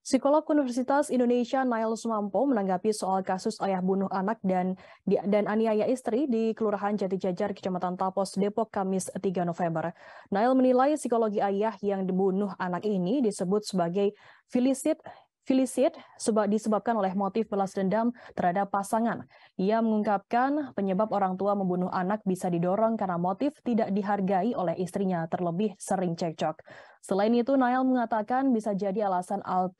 Psikolog Universitas Indonesia Nail Sumampo menanggapi soal kasus ayah bunuh anak dan dan aniaya istri di Kelurahan Jati Jajar Kecamatan Tapos, Depok, Kamis 3 November. Nail menilai psikologi ayah yang dibunuh anak ini disebut sebagai filisit sebab disebabkan oleh motif belas dendam terhadap pasangan. Ia mengungkapkan penyebab orang tua membunuh anak bisa didorong karena motif tidak dihargai oleh istrinya terlebih sering cekcok. Selain itu, Nael mengatakan bisa jadi alasan alt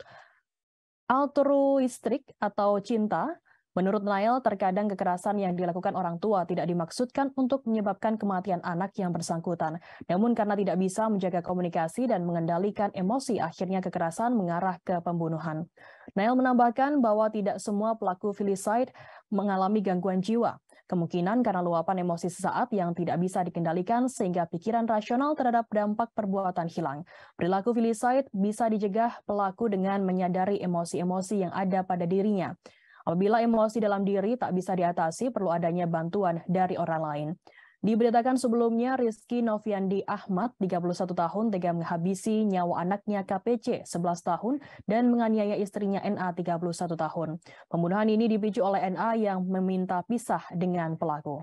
altruistik atau cinta Menurut Nail, terkadang kekerasan yang dilakukan orang tua tidak dimaksudkan untuk menyebabkan kematian anak yang bersangkutan. Namun karena tidak bisa menjaga komunikasi dan mengendalikan emosi, akhirnya kekerasan mengarah ke pembunuhan. Nail menambahkan bahwa tidak semua pelaku filicide mengalami gangguan jiwa. Kemungkinan karena luapan emosi sesaat yang tidak bisa dikendalikan sehingga pikiran rasional terhadap dampak perbuatan hilang. Perilaku filicide bisa dicegah pelaku dengan menyadari emosi-emosi yang ada pada dirinya. Apabila emosi dalam diri tak bisa diatasi, perlu adanya bantuan dari orang lain. Diberitakan sebelumnya, Rizky Noviandi Ahmad, 31 tahun, tega menghabisi nyawa anaknya KPC, 11 tahun, dan menganiaya istrinya NA, 31 tahun. Pembunuhan ini dipicu oleh NA yang meminta pisah dengan pelaku.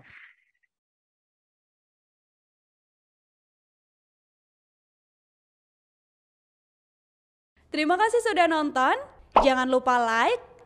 Terima kasih sudah nonton. Jangan lupa like,